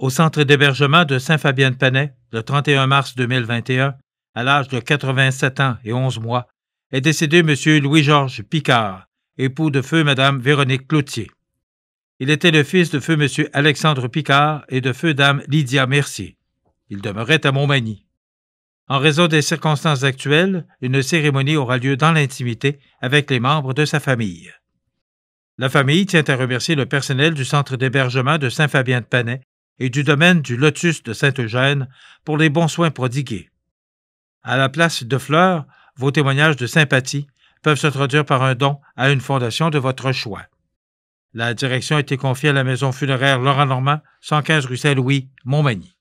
au centre d'hébergement de Saint-Fabien-de-Panay le 31 mars 2021 à l'âge de 87 ans et 11 mois, est décédé M. Louis-Georges Picard, époux de feu Mme Véronique Cloutier. Il était le fils de feu M. Alexandre Picard et de feu Dame Lydia Mercier. Il demeurait à Montmagny. En raison des circonstances actuelles, une cérémonie aura lieu dans l'intimité avec les membres de sa famille. La famille tient à remercier le personnel du centre d'hébergement de Saint-Fabien-de-Panay et du domaine du lotus de Saint-Eugène pour les bons soins prodigués. À la place de fleurs, vos témoignages de sympathie peuvent se traduire par un don à une fondation de votre choix. La direction a été confiée à la maison funéraire Laurent Normand, 115 rue Saint-Louis, Montmagny.